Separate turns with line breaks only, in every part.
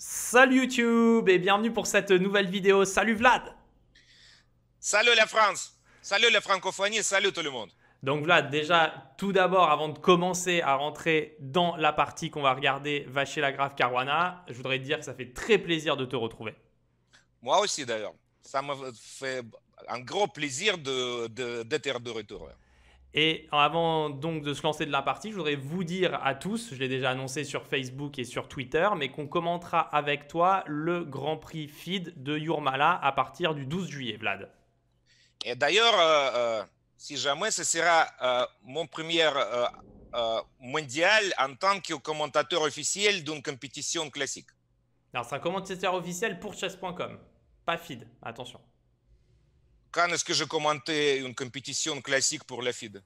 Salut YouTube et bienvenue pour cette nouvelle vidéo. Salut Vlad
Salut la France Salut la francophonie, salut tout le monde
donc Vlad, déjà, tout d'abord, avant de commencer à rentrer dans la partie qu'on va regarder, vacher la grave Caruana, je voudrais te dire que ça fait très plaisir de te retrouver.
Moi aussi d'ailleurs. Ça me fait un gros plaisir d'être de, de retour.
Et avant donc de se lancer de la partie, je voudrais vous dire à tous, je l'ai déjà annoncé sur Facebook et sur Twitter, mais qu'on commentera avec toi le Grand Prix Feed de Yourmala à partir du 12 juillet, Vlad.
Et d'ailleurs, euh, euh, si jamais ce sera euh, mon premier mondial en tant que commentateur officiel d'une compétition classique.
Alors, c'est un commentateur officiel pour chess.com, pas feed, attention.
Quand est-ce que je commentais une compétition classique pour la FIDE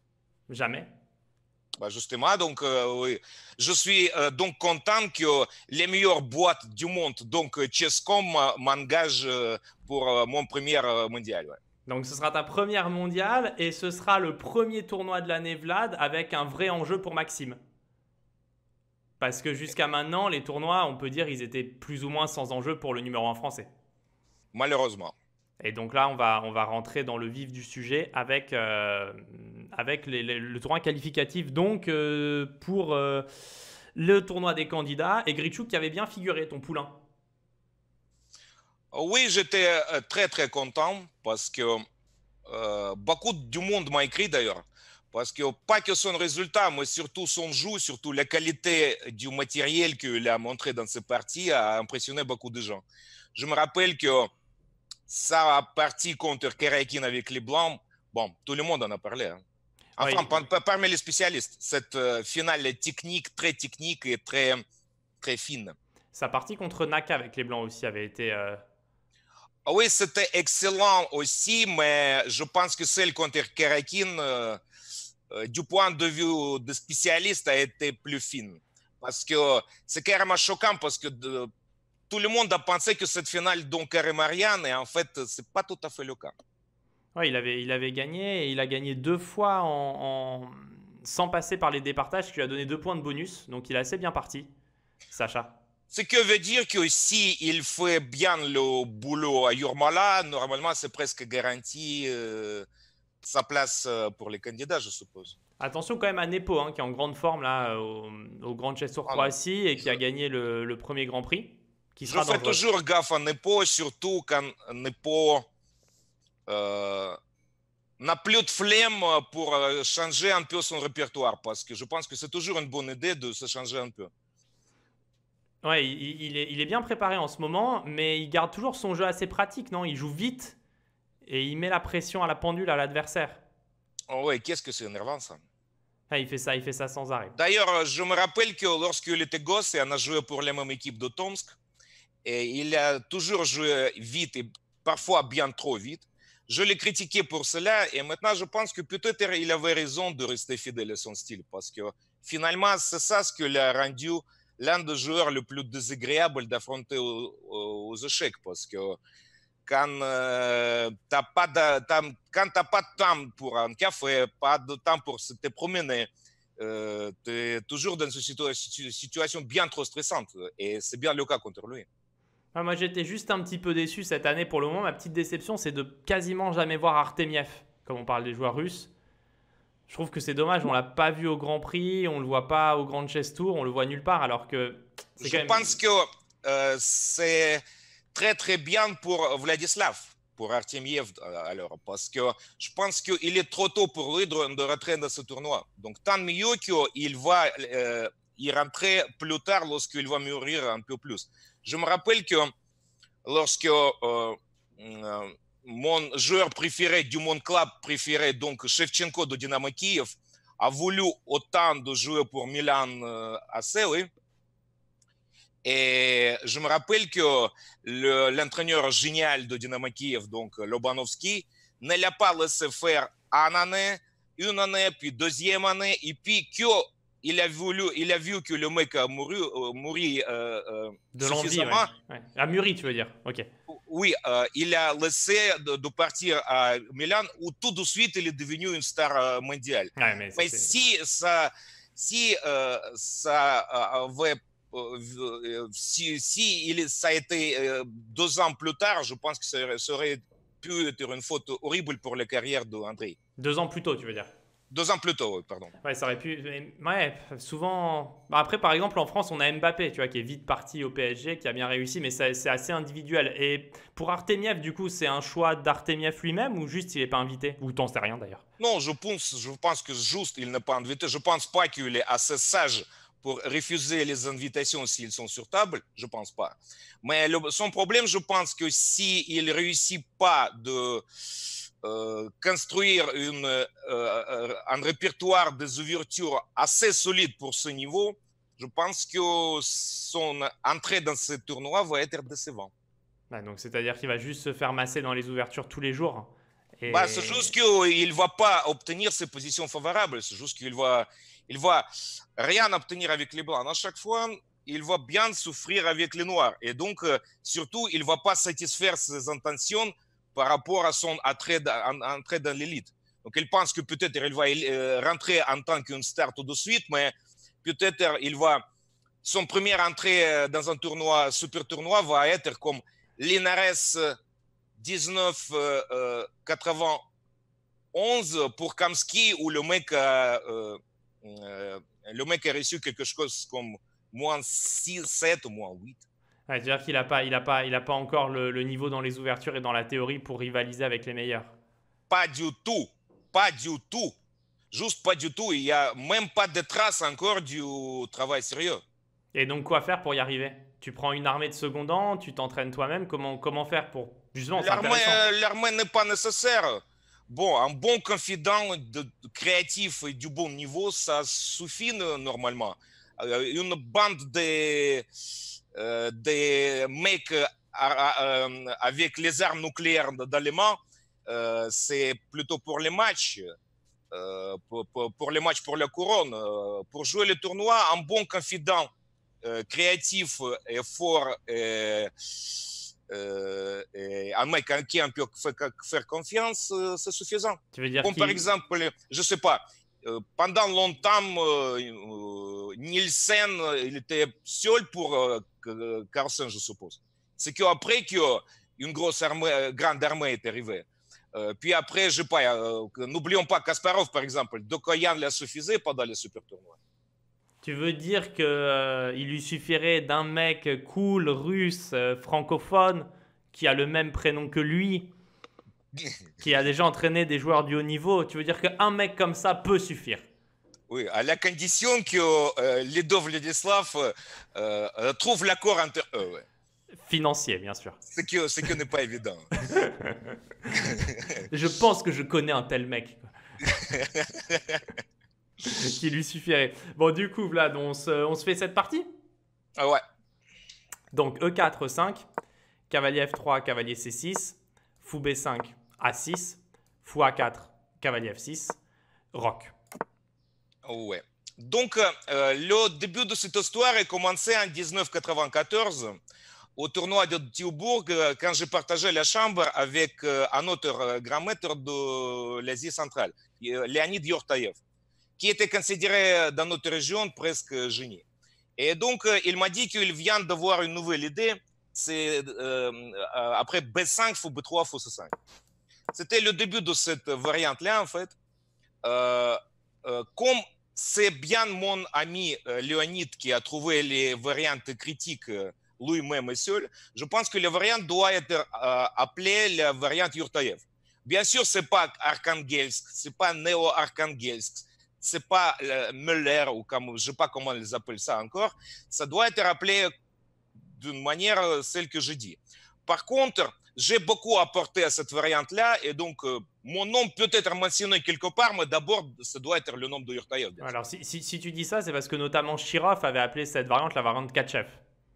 Jamais. Bah, justement, donc euh, oui. je suis euh, donc content que les meilleures boîtes du monde, donc euh, Chesscom, m'engagent pour mon premier mondial. Donc
ce sera ta première mondiale et ce sera le premier tournoi de l'année Vlad avec un vrai enjeu pour Maxime. Parce que jusqu'à maintenant, les tournois, on peut dire, ils étaient plus ou moins sans enjeu pour le numéro un français. Malheureusement. Et donc là, on va, on va rentrer dans le vif du sujet avec, euh, avec le tournoi qualificatif donc euh, pour euh, le tournoi des candidats. Et Grichou qui avait bien figuré ton
poulain. Oui, j'étais très très content parce que beaucoup du monde m'a écrit d'ailleurs. Parce que pas que son résultat, mais surtout son jeu, surtout la qualité du matériel qu'il a montré dans ses parties a impressionné beaucoup de gens. Je me rappelle que sa partie contre Kerakin avec les Blancs, bon, tout le monde en a parlé. Hein. Enfin, parmi les spécialistes, cette euh, finale technique, très technique et très, très fine. Sa partie contre Naka avec les Blancs aussi avait été. Euh, ah oui, c'était excellent aussi, mais je pense que celle contre Kerakin, euh, du point de vue des spécialistes, a été plus fine. Parce que c'est carrément choquant, parce que tout le monde a pensé que cette finale Donker et marianne et en fait, c'est pas tout à fait le cas.
il, avait, il avait gagné, et il a gagné deux fois sans passer par les départages, qui lui a donné deux points de bonus, donc il a assez bien parti, Sacha.
Ce qui veut dire que si il fait bien le boulot à Yurmala, normalement, c'est presque garanti euh, sa place euh, pour les candidats, je suppose. Attention quand même à Nepo, hein,
qui est en grande forme là, au, Grand Chess Croatie et qui a gagné le premier Grand Prix qui Je fais toujours
gaffe à Nepo, surtout quand Nepo euh, n'a plus de flemme pour euh, changer un peu son répertoire, parce que je pense que c'est toujours une bonne idée de se changer un peu.
Ouais, il, est, bien préparé en ce moment, mais il garde toujours son jeu assez pratique, non Il joue vite et il met la pression à la pendule à l'adversaire.
Oh ouais, qu'est-ce que c'est énervant ça
ah, Il fait ça, il fait ça sans arrêt.
D'ailleurs, je me rappelle que lorsqu'il était gosse et on a joué pour la même équipe de Tomsk, il a toujours joué vite et parfois bien trop vite. Je l'ai critiqué pour cela et maintenant je pense que peut-être il avait raison de rester fidèle à son style parce que finalement c'est ça ce qui l'a rendu l'un des joueurs le plus désagréable d'affronter aux, échecs parce que quand euh, tu n'as pas de temps, quand pas de temps pour un café, pas de temps pour te promener, euh, tu es toujours dans une situation bien trop stressante et c'est bien le cas contre lui
moi, j'étais juste un petit peu déçu cette année pour le moment. Ma petite déception, c'est de quasiment jamais voir Artemiev, comme on parle des joueurs russes. Je trouve que c'est dommage, on l'a pas vu au Grand Prix, on le voit pas au Grand Chess Tour, on le voit nulle part, alors que.
Je pense que euh, c'est très très bien pour Vladislav, pour Artemiev, euh, alors, parce que je pense qu'il est trop tôt pour lui de, de rentrer dans ce tournoi. Donc, tant mieux qu'il va y euh, rentrer plus tard lorsqu'il va mûrir un peu plus. Je me rappelle que lorsque euh, mon joueur préféré du mon club préféré, donc Shevchenko de Dynamo Kiev, a voulu autant de jouer pour Milan Aseli. Et je me rappelle que l'entraîneur le, génial de Dynamo Kiev, donc Lobanovski, ne l'a pas laissé faire un année, une année, puis deuxième année, et puis que il a il a vu que le mec a mouru, euh, euh, euh de l'envie,
a mûri, tu veux dire, ok.
Oui, euh, il a laissé de, partir à Milan où tout de suite il est devenu une star mondiale. mais, si ça, si ça avait si, si il, ça a été deux ans plus tard, je pense que ça aurait pu être une faute horrible pour la carrière d'André.
Deux ans plus tôt, tu
veux dire deux ans plus tôt, pardon. Ouais, ça aurait pu. Ouais,
souvent. Bah, après, par exemple, en France, on a Mbappé, tu vois, qui est vite parti au PSG, qui a bien réussi, mais c'est assez individuel. Et pour Artemiev, du coup, c'est un choix d'Artemiev lui-même ou juste il n'est pas invité Ou t'en sais rien d'ailleurs
Non, je pense, je pense que juste il n'est pas invité. Je pense pas qu'il est assez sage pour refuser les invitations s'ils sont sur table, je pense pas. Mais son problème, je pense que s'il si ne réussit pas de euh, construire une, euh, euh, un répertoire des ouvertures assez solide pour ce niveau, je pense que son entrée dans ce tournoi va être décevante. Bah, donc c'est-à-dire qu'il va
juste se faire masser dans les ouvertures tous les jours.
Bah, c'est juste qu'il ne va pas obtenir ses positions favorables. C'est juste qu'il va, il va rien obtenir avec les blancs. À chaque fois, il va bien souffrir avec les noirs. Et donc, surtout, il ne va pas satisfaire ses intentions par rapport à son entrée dans l'élite. Donc, il pense que peut-être il va euh, rentrer en tant qu'une star tout de suite, mais peut-être il va son premier entrée euh, dans un tournoi, super tournoi, va être comme Linares 1991 euh, pour Kamski, où le mec le mec a reçu quelque chose comme moins 6, 7, moins 8. C'est-à-dire
qu'il n'a pas, il a pas, il pas encore le, niveau dans les ouvertures et dans la théorie pour rivaliser avec les meilleurs.
Pas du tout, pas du tout, juste pas du tout. Il n'y a même pas de traces encore du travail sérieux. Et
donc quoi faire pour y arriver Tu prends une armée de secondants, tu t'entraînes toi-même. Comment, comment faire pour justement
euh, L'armée n'est pas nécessaire. Bon, un bon confident de, créatif et du bon niveau, ça suffit euh, normalement. Euh, une bande de euh, des mecs euh, euh, avec les armes nucléaires d'Allemagne, c'est plutôt pour les matchs, pour, les matchs pour la couronne. pour jouer le tournoi, un bon confident créatif et fort, un mec à qui on peut faire confiance, c'est suffisant. Tu veux dire Comme par exemple, je sais pas, pendant longtemps, Nielsen, il était seul pour Carlsen, je suppose. C'est qu'après qu'une grosse grande armée est arrivée, puis après, je pas, n'oublions pas Kasparov, par exemple, Dokoyan l'a suffisé pendant les super tournois.
Tu veux dire qu'il э, lui suffirait d'un mec cool, russe, э, francophone, qui a le même prénom que lui, qui a déjà entraîné des joueurs du haut niveau, tu veux dire qu'un mec comme ça peut suffire
oui, à la condition que euh, les deux Vladislav euh, euh, trouvent l'accord entre eux. Financier, bien sûr. Ce qui, que n'est pas évident. je
pense que je connais un tel mec. qui lui suffirait. Bon, du coup, Vlad, on se, fait cette partie Ah ouais. Donc E4, 5, cavalier F3, cavalier C6, fou B5, a6 x
A4, cavalier F6, roc. Oui. Donc, euh, le début de cette histoire est commencé en 1994 au tournoi de Tilburg, euh, quand j'ai partagé la chambre avec euh, un autre grand maître de l'Asie centrale, Leonid Yortaev, qui était considéré dans notre région presque génie. Et donc, il m'a dit qu'il vient d'avoir une nouvelle idée, c'est après B5, fou B3, fou C5. C'était le début de cette variante-là, en fait. Euh, euh, comme c'est bien mon ami euh, Leonid qui a trouvé les variantes critiques lui-même seul, je pense que la variante doit être appelée la variante Yurtaev. Bien sûr, ce n'est pas Arkhangelsk, ce n'est pas Néo-Arkhangelsk, ce n'est pas Müller, ou comme, je ne sais pas comment ils appellent ça encore. Ça doit être appelé d'une manière celle que je dis. Par contre, j'ai beaucoup apporté à cette variante-là, et donc euh, mon nom peut être mentionné quelque part, mais d'abord, ça doit être le nom de Yurtayev. Alors, si, tu
dis ça, c'est parce que notamment Shirov avait appelé cette variante la variante 4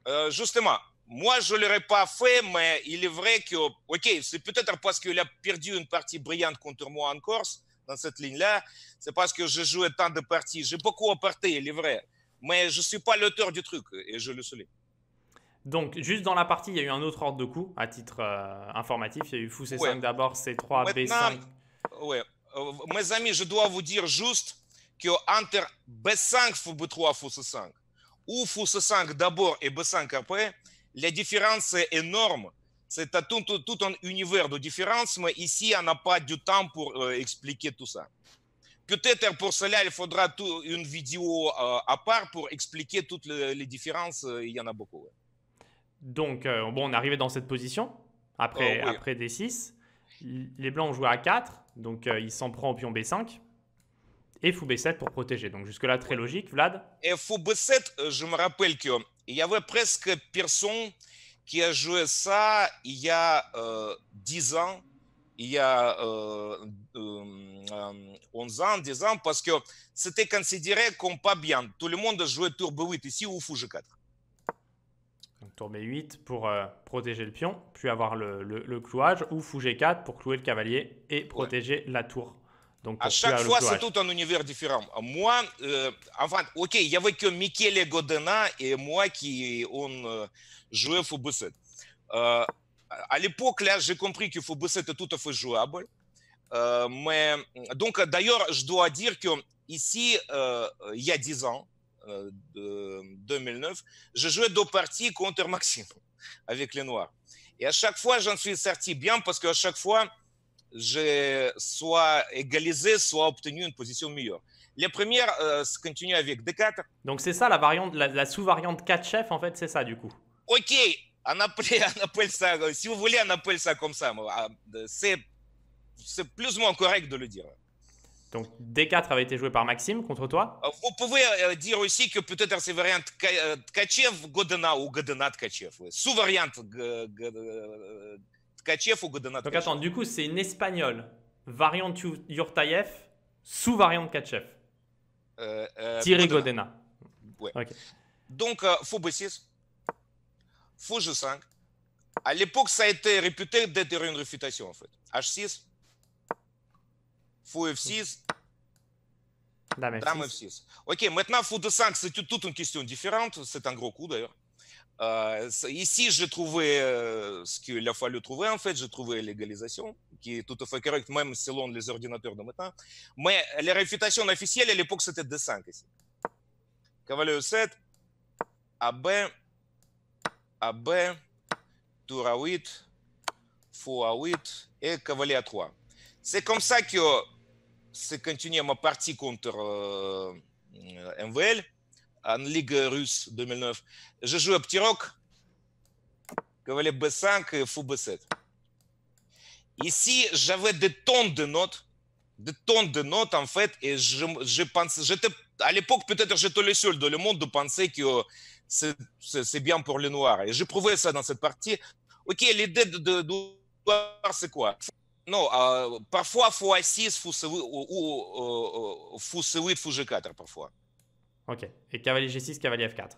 Euh, justement, moi, je ne l'aurais pas fait, mais il est vrai que, ok, c'est peut-être parce qu'il a perdu une partie brillante contre moi en Corse, dans cette ligne-là, c'est parce que j'ai joué tant de parties, j'ai beaucoup apporté, il est vrai, mais je ne suis pas l'auteur du truc, et je le souligne. Donc, juste dans
la partie, il y a eu un autre ordre de coup à titre euh, informatif. Il y a eu Fou C5 d'abord, C3, B5.
Ouais. Euh, mes amis, je dois vous dire juste que entre B5, Fou 3 Fou C5 ou Fou C5 d'abord et B5 après, la différence est énorme. C'est tout, tout, un univers de différence, mais ici, on n'a pas du temps pour euh, expliquer tout ça. Peut-être pour cela, il faudra une vidéo à part pour expliquer toutes les, différences. Il y en a beaucoup.
Donc, on euh, bon, on dans cette position après, oh, après D6. Les blancs ont joué à 4, donc ils euh, il s'en prend au pion B5. Et fou B7 pour protéger. Donc, jusque-là, très logique,
Vlad. Et fou B7, euh, je me rappelle qu'il y avait presque personne qui a joué ça il y a 10 ans, il y a 11 ans, 10 ans, parce que c'était considéré comme pas bien. Tout le monde a Tour b 8 ici ou Fou G4
b 8 pour euh, protéger le pion, puis avoir le, clouage, ou fouger 4 pour clouer le cavalier et protéger la tour. Donc, à chaque fois, c'est tout
un univers différent. Moi, euh, enfin, ok, il n'y avait que Michele Godena et moi qui on euh, euh, à l'époque, là, j'ai compris que Fubus était tout à fait jouable. Euh, mais donc, d'ailleurs, je dois dire que ici, il y a 10 ans, euh, de 2009, je jouais deux parties contre Maxime avec les Noirs. Et à chaque fois, j'en suis sorti bien parce qu'à chaque fois, j'ai soit égalisé, soit obtenu une position meilleure. Les premières euh, se continuent avec D4. Donc c'est ça la variante, sous-variante 4 chefs, en fait, c'est ça du coup. Ok, on appelle, ça, si vous voulez, on appelle ça comme ça. Ah, c'est, c'est plus ou moins correct de le dire.
Donc D4 avait été joué par Maxime contre toi.
Euh, vous pouvez euh, dire aussi que peut-être c'est variant Tkachev Godena ou Godena Tkachev. Sous-variante euh, Tkachev ou Godena Tkachev. Donc attends, du coup c'est une espagnole,
variante Yurtayev, sous-variante Tkachev. Euh, Thierry Godena.
Donc f 6 fou 5 À l'époque ça a été réputé d'être une réfutation en fait. H6, FUFCs, Dame Dame FCs. Ok, maintenant, il faut 205, toute une question différente. C'est un gros coup d'ailleurs. Euh, ici, j'ai trouvé euh, ce qu'il a fallu trouver, en fait, j'ai trouvé l'égalisation, qui est tout à fait correcte, même selon les ordinateurs de matin. Mais la réfutation officielle, à l'époque, c'était D5 ici. Cavalier 7, AB, AB, Tour A8, Fou A8 et Cavalier A3. C'est comme ça que c'est continuer ma partie contre euh, MVL en Ligue russe 2009, je joue à rock cavalier B5 et fou 7 Ici, j'avais des tonnes de notes, des tonnes de notes en fait, et je, je à l'époque, peut-être j'étais le seul dans le monde de penser que euh, c'est bien pour le noir. Et j'ai prouvé ça dans cette partie. Ok, l'idée de, de, c'est quoi non, а, parfois, faut a6, ou, c6, fuseli g 4, parfois.
Ok. Et cavalier G6, cavalier F4.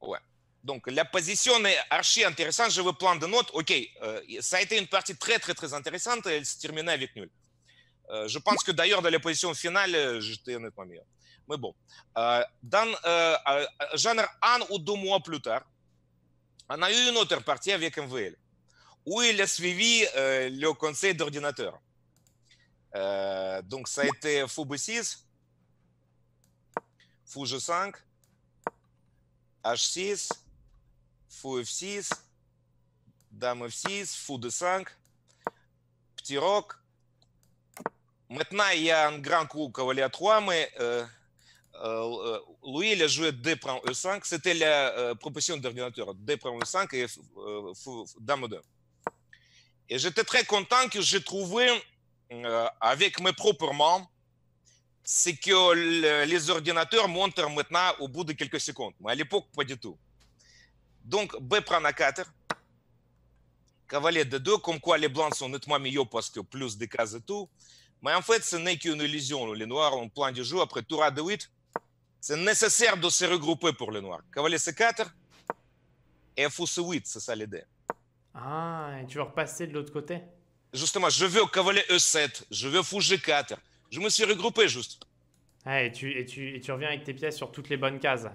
Ouais. Donc, la position est archi intéressante. Je veux plein de notes. Ok. Euh, ça a été une partie très, très, très intéressante. Elle se terminait avec nul. Euh, je pense que d'ailleurs, dans la position finale, euh, j'étais honnêtement meilleur. Mais bon. Euh, dans euh, genre un ou deux mois plus tard, on a eu une autre partie avec MVL où il a suivi euh, le conseil d'ordinateur. Euh, donc, ça a été FUB6, FUG5, H6, FUF6, Dame F6, FUD5, Petit rock Maintenant, il y a un grand coup cavalier 3, mais euh, euh, Louis, il a joué D prend E5. C'était la proposition d'ordinateur. D prend E5 et Dame 2 et j'étais très content que j'ai trouvé euh, avec mes propres mains, ce que les ordinateurs montrent maintenant au bout de quelques secondes. Mais à l'époque, pas du tout. Donc, B prend à 4. Cavalier de 2, comme quoi les blancs sont nettement mieux parce que plus de cases et tout. Mais en fait, ce n'est qu'une illusion. Les noirs ont plein de jeux. Après tout A de 8, c'est nécessaire de se regrouper pour les noirs. Cavalier C4 et 8 c'est ça l'idée. Ah, et tu vas repasser de l'autre côté Justement, je veux au cavalier E7, je veux fou G4. Je me suis regroupé juste. Ah, et, tu, reviens avec tes pièces sur toutes les bonnes cases.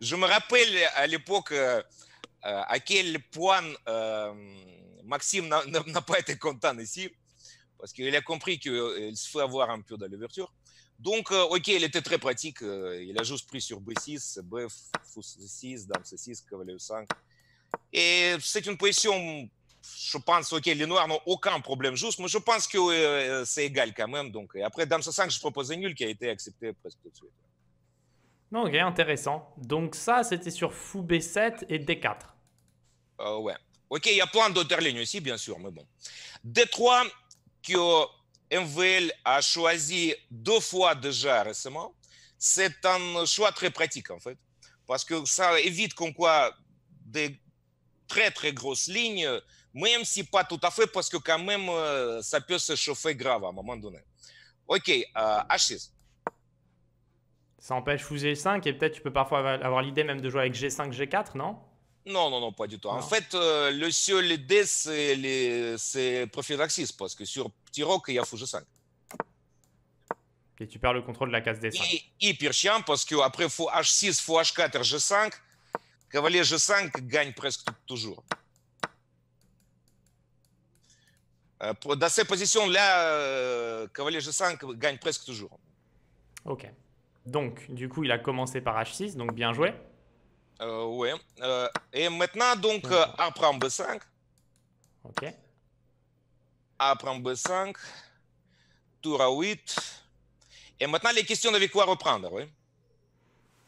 Je me rappelle à l'époque euh, euh, à quel point euh, Maxime n'a pas été content ici, parce qu'il a compris qu'il se fait avoir un peu dans l'ouverture. Donc, ok, il était très pratique. il a juste pris sur B6, B, 6 Dame C6, Cavalier 5. Et c'est une position, je pense, ok, les Noirs n'ont aucun problème juste, mais je pense que euh, c'est égal quand même. Donc, et après Dame 5, je proposais nul qui a été accepté presque tout de suite.
Non, ok, intéressant. Donc ça, c'était sur Fou B7 et D4.
Euh, ouais. Ok, il y a plein d'autres lignes aussi, bien sûr, mais bon. D3 que MVL a choisi deux fois déjà récemment, c'est un choix très pratique en fait, parce que ça évite qu'on quoi des très, très grosse ligne, même si pas tout à fait, parce que quand même, euh, ça peut se chauffer grave à un moment donné. OK, H6. Euh,
ça empêche fou G5 et peut-être tu peux parfois avoir l'idée même de jouer avec G5, G4, non
non, non, non, pas du tout. En fait, euh, le seul idée, c'est, les, c'est prophylaxis, parce que sur petit roc, il y a fou G5.
Et tu perds le contrôle de la case
D5. Et, pire chien parce qu'après, il faut H6, il faut H4, G5 cavalier G5 gagne presque toujours. Euh, dans ces positions-là, euh, cavalier G5 gagne presque toujours.
Ok. Donc, du coup, il a commencé par H6, donc bien joué.
Euh, oui. et maintenant, donc, A B5. Ok. A prend B5. Tour à 8. Et maintenant, les questions de quoi reprendre, oui.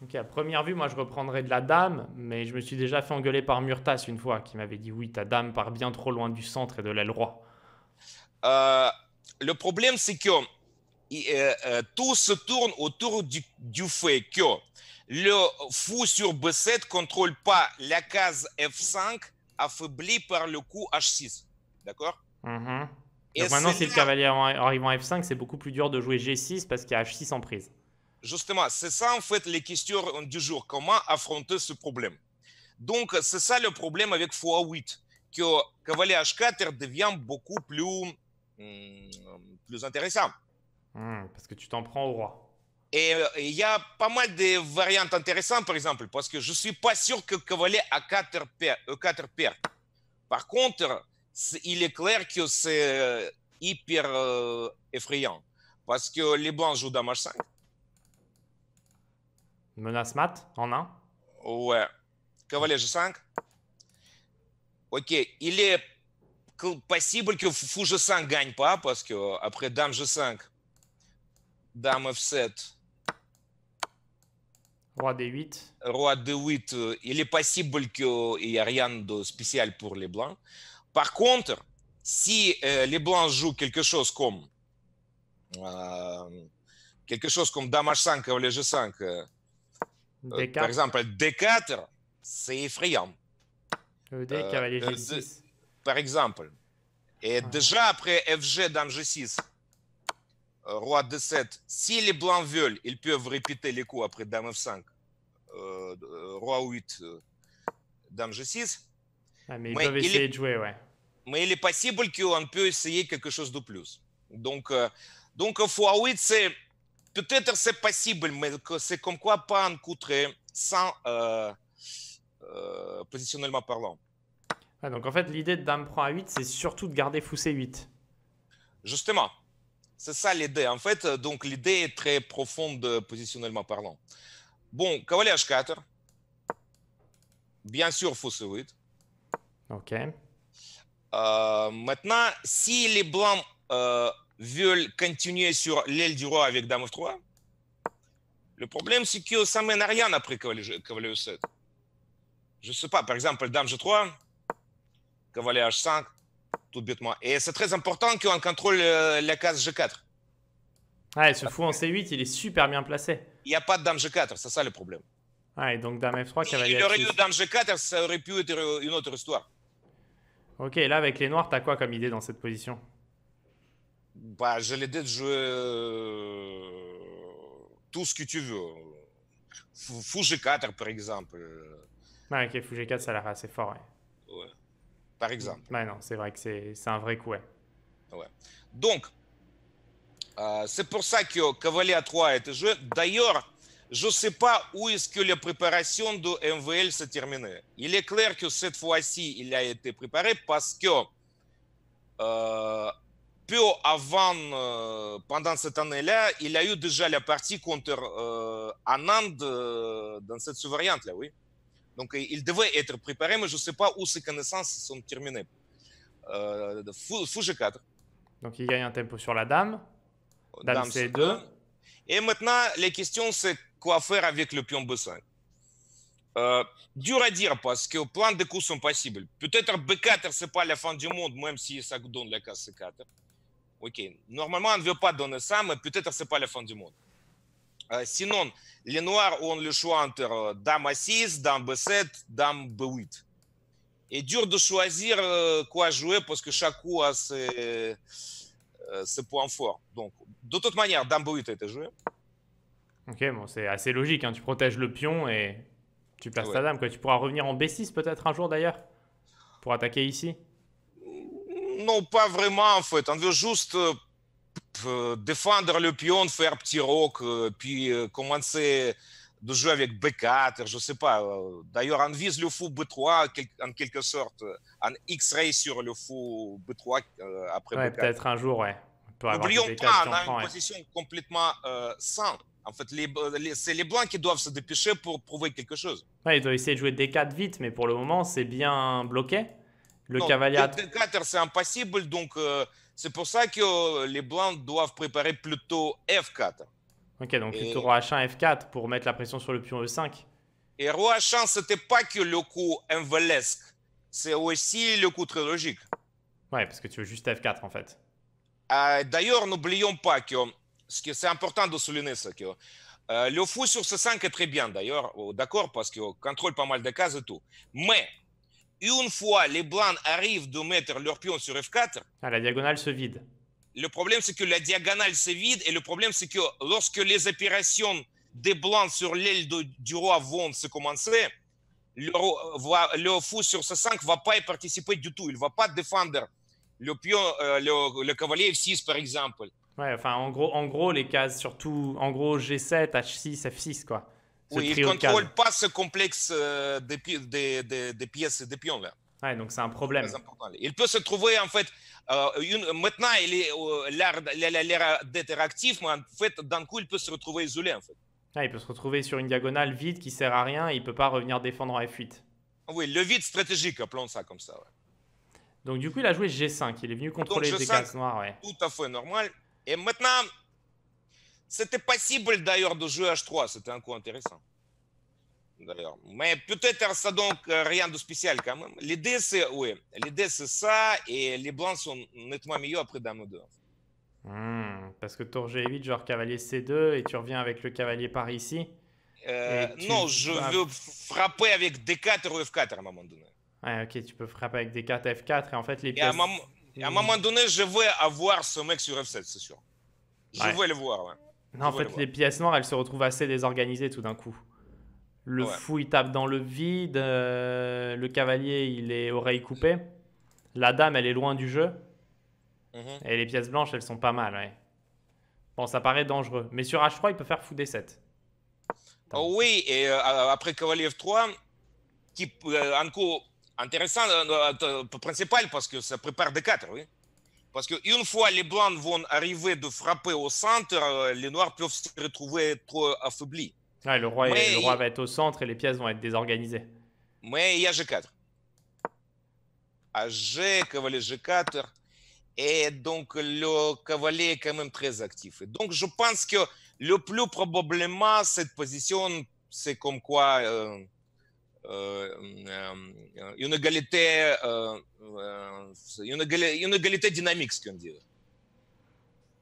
Ok,
à première vue, moi je reprendrais de la dame, mais je me suis déjà fait engueuler par Murtas une fois, qui m'avait dit oui, ta dame part bien trop loin du centre et de l'aile roi.
Euh, le problème, c'est que euh, euh, tout se tourne autour du, du, fait que le fou sur B7 contrôle pas la case F5 affaiblie par le coup H6. D'accord
mm-hmm. Et Donc maintenant, si le cavalier arrive en F5, c'est beaucoup plus dur de jouer G6 parce qu'il y a H6 en prise
justement, c'est ça en fait les questions du jour, comment affronter ce problème. Donc, c'est ça le problème avec x8, que cavalier h4 devient beaucoup plus, hmm, plus intéressant. Hmm, parce que tu t'en prends au roi. Et euh, il y a pas mal de variantes intéressantes, par exemple, parce que je ne suis pas sûr que cavalier A4 perd. 4 Par contre, il est clair que c'est euh, hyper euh, effrayant, parce que les blancs jouent Dame H5, Menace mat en 1 Ouais. Cavalier G5. Ok, il est possible que Fou 5 ne gagne pas parce que après Dame G5, Dame F7. Roi D8. Roi D8, il est possible qu'il n'y ait rien de spécial pour les Blancs. Par contre, si euh, les Blancs jouent quelque chose comme euh, quelque chose comme Dame H5, Cavalier G5,
euh, par exemple,
D4, c'est effrayant.
Euh, G6.
Par exemple. Et déjà après FG, dame G6, roi D7, si les blancs veulent, ils peuvent répéter les coups après dame F5, euh, roi 8, dame G6.
mais ils peuvent essayer de jouer,
ouais. Mais il est possible qu'on peut essayer quelque chose de plus. Donc, donc, fois 8, c'est peut-être c'est possible, mais c'est comme quoi pas un coup très sans euh, euh, positionnellement parlant.
donc en fait, l'idée de Dame prend à 8, c'est surtout de garder Foussé 8.
Justement, c'est ça l'idée. En fait, euh, donc l'idée est très profonde positionnellement parlant. Bon, cavalier H4. Bien sûr, Foussé 8. OK. maintenant, si les blancs veulent continuer sur l'aile du roi avec Dame f 3. Le problème, c'est que ça mène à rien après cavalier, cavalier 7. Je ne sais pas, par exemple, Dame G3, cavalier H5, tout bêtement. Et c'est très important qu'on contrôle euh, la case G4.
Ah, ce fou en C8, il est super bien placé.
Il n'y a pas de Dame G4, c'est ça le problème.
Ah, donc Dame F3, cavalier Il aurait eu
Dame G4, ça aurait pu être une autre histoire.
Ok, là, avec les noirs, t'as quoi comme idée dans cette position
bah, je l'ai dit je... jouer euh, tout ce que tu veux. Fou 4, par exemple. ok, Fou 4, ça l'a assez fort. Par exemple.
mais non, c'est vrai que c'est un vrai coup.
Donc, euh, c'est pour ça que Cavalier à 3 a été joué. D'ailleurs, je ne sais pas où est-ce que la préparation de MVL s'est terminée. Il est clair que cette fois-ci, il a été préparé parce que euh, peu avant, euh, pendant cette année-là, il a eu déjà la partie contre euh, Anand euh, dans cette variante-là, oui. Donc, il devait être préparé, mais je ne sais pas où ses connaissances sont terminées. Euh, 4.
Donc, il gagne un tempo sur la dame.
Dame, C2. Et maintenant, la question, c'est quoi faire avec le pion B5 euh, dur à dire parce que plein de coups sont possibles. Peut-être B4, ce n'est pas la fin du monde, même si ça donne la case C4. Ok, Normalement, on ne veut pas donner ça, mais peut-être c'est pas la fin du monde. Euh, sinon, les noirs ont le choix entre euh, dame a 6, dame b7, dame b8. Et dur de choisir euh, quoi jouer parce que chaque coup a ses, points forts. Donc, de toute manière, dame b8 a été joué.
Ok, bon, c'est assez logique. Hein. Tu protèges le pion et tu passes ta dame. Tu pourras revenir en b6 peut-être un jour d'ailleurs pour attaquer
ici. Non, pas vraiment en fait. On veut juste euh, euh, défendre le pion, faire petit rock, euh, puis commencer de jouer avec B4, je ne sais pas. D'ailleurs, on vise le fou B3 en quelque sorte, un X-ray sur le fou B3 après Peut-être un jour, ouais. N'oublions pas, on a une position complètement sans. En fait, c'est les blancs qui doivent se dépêcher pour prouver quelque chose.
Oui, ils doivent essayer de jouer D4 vite, mais pour le moment, c'est bien bloqué le cavalier.
c'est impossible, donc c'est pour ça que э, les blancs doivent préparer plutôt F4.
Ok, donc plutôt roi H1, F4 pour mettre la pression sur le pion E5.
Et roi H1, c'était pas que le coup envolesque, c'est aussi le coup très logique.
Ouais, parce que tu veux juste F4 en fait.
Ah, d'ailleurs, n'oublions pas que ce c'est important de souligner, ça, que euh, le fou sur C5 est très bien d'ailleurs, oh, d'accord, parce qu'il contrôle pas mal de cases et tout. Mais une fois les blancs arrivent de mettre leur pion sur F4,
ah, la diagonale se vide.
Le problème, c'est que la diagonale se vide et le problème, c'est que lorsque les opérations des blancs sur l'aile du roi vont se commencer, le, le, fou sur C5 ne va pas y participer du tout. Il ne va pas défendre le pion, euh, le, cavalier F6, par exemple.
Ouais, enfin, en gros, en gros, les cases, surtout, en gros, G7, H6, F6, quoi oui, il ne contrôle
pas ce complexe euh, des, pièces et des pions là.
donc c'est un problème.
Il peut se trouver en fait, euh, une, maintenant il est l'air d'être actif, mais en fait d'un coup il peut se retrouver isolé en fait.
Ah, il peut se retrouver sur une diagonale vide qui sert à rien et il peut pas revenir défendre en F8.
Oui, le vide stratégique, appelons ça comme ça.
Donc du coup il a joué G5, il est venu contrôler donc, G5, cases noires. Ouais.
Tout à fait normal. Et maintenant c'était possible d'ailleurs de jouer H3, c'était un coup intéressant. D'ailleurs. Mais peut-être euh, ça donc euh, rien de spécial quand même. L'idée c'est oui, l'idée c'est ça et les blancs sont nettement meilleurs après Dame 2.
Hmm. parce que tour G8, genre cavalier C2 et tu reviens avec le cavalier par ici. Euh, non, je veux
frapper avec D4 ou F4 à un moment donné.
Ouais, ok, tu peux frapper avec D4, F4 et en fait les pièces... et à, un hmm. moment
donné, je vais avoir ce mec sur F7, c'est sûr. Je veux le voir, ouais en fait, les
pièces noires, elles se retrouvent assez désorganisées tout d'un coup. Le fou, il tape dans le vide. Euh, le cavalier, il est oreille coupée. La dame, elle est loin du jeu. Mhm. Et les pièces blanches, elles sont pas mal, ouais. Bon, ça paraît dangereux. Mais sur H3, il peut faire fou D7.
oui, et euh, après cavalier F3, qui, euh, un coup intéressant, principal, parce que ça prépare D4, oui. Parce qu'une fois les blancs vont arriver de frapper au centre, euh, les noirs peuvent se retrouver trop affaiblis.
le roi, roi va être au centre et les pièces vont être désorganisées.
Mais il y a G4. AG, cavalier G4. Et donc, le cavalier est quand même très actif. donc, je pense que le plus probablement, cette position, c'est comme quoi euh, une égalité, une égalité, dynamique, ce qu'on dit.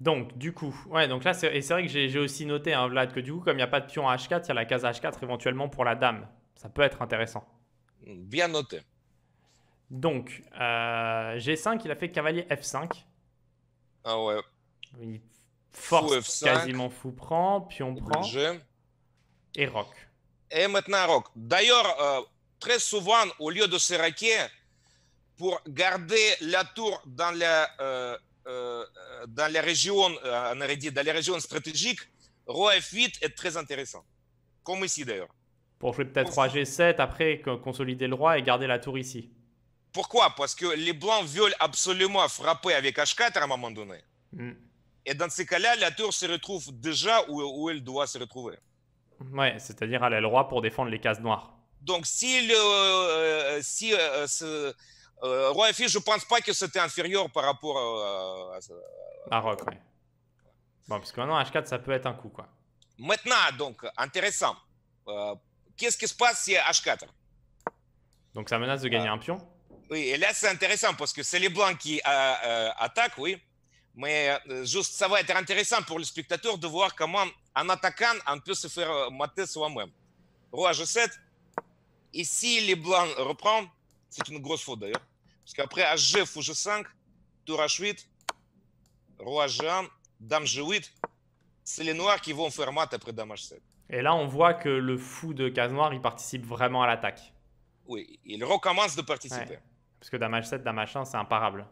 Donc, du coup, ouais, donc là, et c'est vrai que j'ai aussi noté, un hein, Vlad, que du coup, comme il n'y a pas de pion H4, il y a la case H4 éventuellement pour la dame. Ça peut être intéressant. Bien noté. Donc, euh, G5, il a fait cavalier F5.
Ah ouais. Il force quasiment
fou prend, pion prend.
Et rock maintenant rock D'ailleurs, très souvent, au lieu de se raquer, pour garder la tour dans la, dans la région, stratégique, dans Roi F8 est très intéressant. Comme ici d'ailleurs.
Pour jouer peut-être 3 G7, après consolider le roi et garder la tour ici.
Pourquoi Parce que les blancs veulent absolument frapper avec H4 à un moment donné. Et dans ces cas-là, la tour se retrouve déjà où, où elle doit se retrouver.
Ouais, c'est-à-dire à le droit pour défendre les cases noires.
Donc si le euh, euh, si euh, ce, roi fille, je pense pas que c'était inférieur par rapport
à, à, Rock. Bon, parce que maintenant H4 ça peut être un coup quoi.
Maintenant donc intéressant. Qu'est-ce qui se passe si H4
Donc ça menace de gagner un pion.
Oui, et là c'est intéressant parce que c'est les blancs qui attaquent, oui. Mais juste ça va être intéressant pour le spectateur de voir comment en attaquant, on peut se faire mater soi-même. Roi G7. Et si les blancs reprennent, c'est une grosse faute d'ailleurs. Parce qu'après HG, fou G5, tour H8, roi G1, dame G8, c'est les noirs qui vont faire mat après dame H7.
Et là, on voit que le fou de case noire, il participe vraiment à l'attaque.
Oui, il recommence de participer.
Parce que dame H7, dame H1, c'est imparable.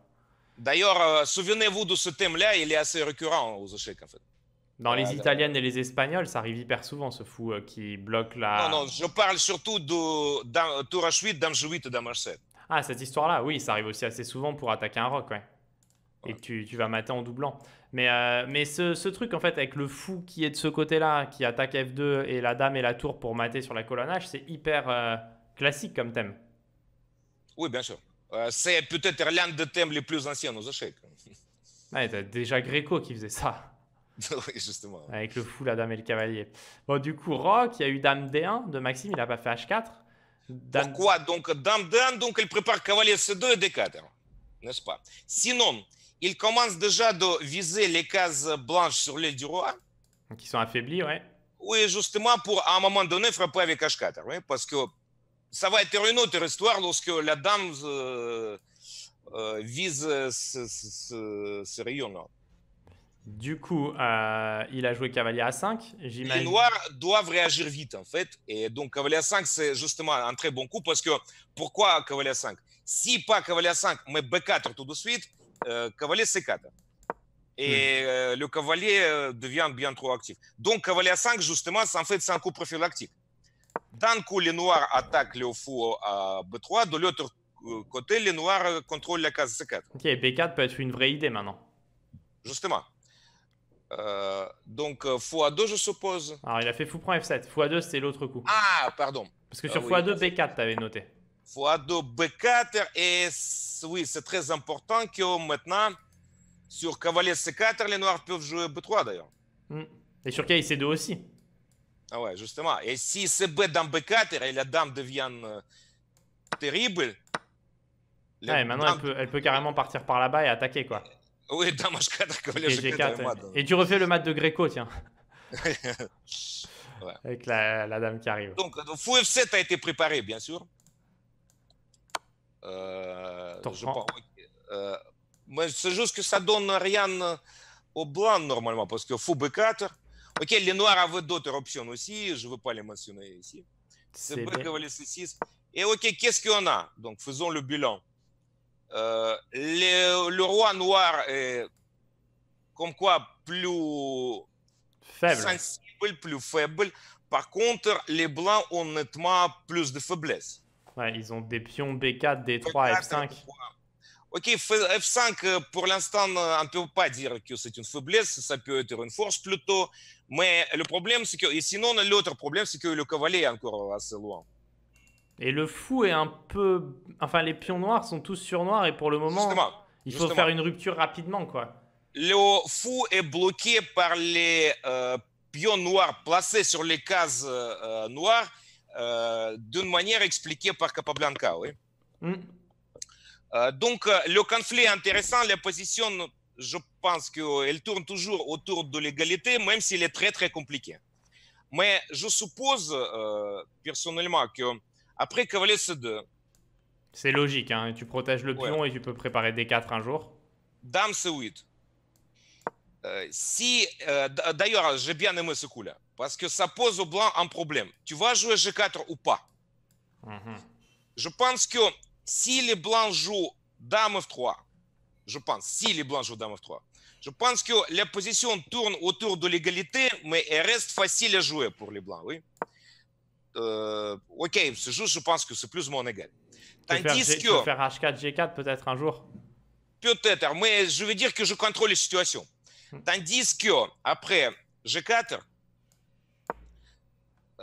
D'ailleurs, euh, souvenez-vous de ce thème-là, il est assez récurrent aux échecs en fait.
Dans les Italiennes et les Espagnols, ça arrive hyper souvent, ce fou euh, qui bloque la... Non, non, je
parle surtout de tour à 8, dame 8 dame 7.
Ah, cette histoire-là, oui, ça arrive aussi assez souvent pour attaquer un rock, ouais. Et tu, tu, vas mater en doublant. Mais, euh, mais ce, truc, en fait, avec le fou qui est de ce côté-là, qui attaque F2 et la dame et la tour pour mater sur la colonne c'est hyper euh, classique comme thème.
Oui, bien sûr. c'est peut-être l'un des thèmes les plus anciens aux échecs.
Ouais, t'as déjà Gréco qui faisait ça. justement. Avec le fou, la dame et le cavalier. Bon, du coup, Rock, il y a eu dame D1 de Maxime,
il n'a pas fait H4. Pourquoi Donc, dame D1, donc il prépare cavalier C2 et D4, hein, n'est-ce pas Sinon, il commence déjà de viser les cases blanches sur l'aile du roi. Qui sont affaiblies, ouais. Oui, justement, pour à un moment donné frapper avec H4, hein, parce que ça va être une autre histoire lorsque la dame euh, euh, vise ce rayon-là.
Du coup, euh, il a joué cavalier à 5, Les noirs
doivent réagir vite, en fait. Et donc, cavalier à 5, c'est justement un très bon coup parce que pourquoi cavalier à 5 Si pas cavalier à 5, mais B4 tout de suite, euh, cavalier C4. Et hmm. euh, le cavalier devient bien trop actif. Donc, cavalier à 5, justement, c'est fait un coup prophylactique. D'un coup, les noirs attaquent le fou à B3, de l'autre côté, les noirs contrôlent la case C4.
Ok, B4 peut être une vraie idée maintenant.
Justement. Euh, donc euh, x2, je suppose. Alors, il a fait fou prend
F7. x2, c'est l'autre coup.
Ah, pardon. Parce que ah sur x2,
B4, t'avais noté.
x2, B4. Et oui, c'est très important que oh, maintenant, sur cavalier C4, les noirs peuvent jouer B3 d'ailleurs.
Hmm. Et sur c 2 aussi.
Ah ouais, justement. Et si c'est B dans B4 et la dame devient euh, terrible. Ouais, maintenant
elle peut carrément partir par là-bas et attaquer quoi.
Oui, euh, Et tu refais le match
de Gréco, tiens. Avec la, dame qui arrive. Donc,
fou euh, F7 a été préparé, bien sûr. Euh, c'est juste que ça donne rien au blanc normalement, parce que fou B4. Ok, les noirs avaient d'autres options aussi, je ne veux pas les mentionner ici. C'est Et ok, qu'est-ce qu'on a Donc, faisons le bilan. Euh, le, roi noir est comme quoi plus sensible, plus faible. Par contre, les blancs ont nettement plus de faiblesse.
ils ont des pions B4, D3, F5.
Ok, F5, pour l'instant, on ne peut pas dire que c'est une faiblesse, ça peut être une force plutôt. Mais le problème, c'est que, et sinon, l'autre problème, c'est que le cavalier est encore assez loin.
Et le fou est un peu. Enfin, les pions noirs sont tous sur noir et pour le moment, il faut faire une rupture rapidement, quoi.
Le fou est bloqué par les euh, pions noirs placés sur les cases euh, noires euh, d'une manière expliquée par Capablanca, oui. Mm. donc, le conflit est intéressant. La position, je pense qu'elle tourne toujours autour de l'égalité, même s'il est très, très compliqué. Mais je suppose personnellement que après, cavalier c2.
C'est logique, hein. tu protèges le pion et tu peux préparer d4 un jour.
Dame c8. Euh, si, euh, euh, d'ailleurs, j'ai bien aimé ce coup-là, parce que ça pose au blanc un problème. Tu vas jouer g4 ou pas mhm. Je pense que si les blancs jouent dame 3 je pense, si les blancs jouent dame f3, je pense que la position tourne autour de l'égalité, mais elle reste facile à jouer pour les blancs, oui euh, ok, ce je pense que c'est plus mon égal. Tandis que.
faire H4, G4 peut-être un
jour Peut-être, mais je veux dire que je contrôle les situations. Hmm. Tandis que, après G4,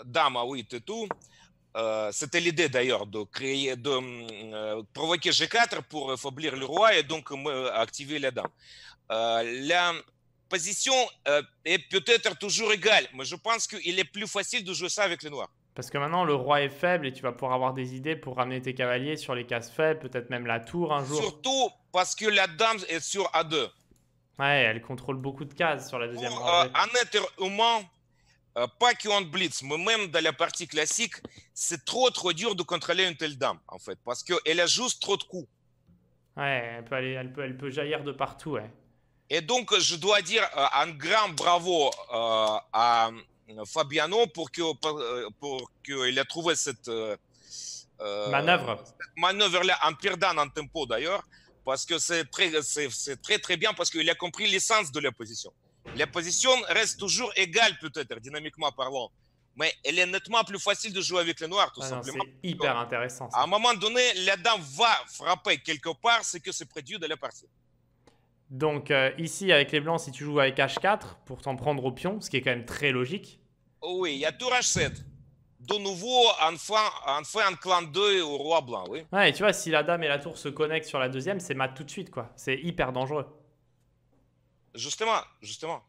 dame à 8 et tout, euh, c'était l'idée d'ailleurs de créer, de euh, provoquer G4 pour affaiblir le roi et donc activer la dame. la position est peut-être toujours égale, mais je pense qu'il est plus facile de jouer ça avec le Noir
parce que maintenant, le roi est faible et tu vas pouvoir avoir des idées pour ramener tes cavaliers sur les cases faibles, peut-être même la tour un jour.
Surtout parce que la dame est sur A2.
Ouais, elle contrôle beaucoup de cases sur la deuxième pour, Euh,
un être humain, euh, pas qu'on blitz, mais même dans la partie classique, c'est trop trop dur de contrôler une telle dame, en fait, parce qu'elle a juste trop de coups.
Ouais, elle peut, elle peut, jaillir de partout, ouais.
Et donc, je dois dire euh, un grand bravo euh, à euh, Fabiano pour qu'il euh, euh, pour que ait trouvé cette manœuvre. là en perdant en tempo d'ailleurs, parce que c'est très, c'est, très très bien parce qu'il a compris l'essence de la position. La position reste toujours égale peut-être dynamiquement parlant, mais elle est nettement plus facile de jouer avec les noirs, tout ah simplement. C'est hyper intéressant. À un moment donné, la dame va frapper quelque part, c'est que c'est prévu de la partie.
Donc ici, avec les blancs, si tu joues avec H4 pour t'en prendre au pion, ce qui est quand même très logique,
Oh oui, il y a tour H7. De nouveau, enfin, enfin un clan 2 au roi blanc, oui.
Ouais, et tu vois, si la dame et la tour se connectent sur la deuxième, c'est mat tout de suite, quoi. C'est hyper dangereux.
Justement, justement.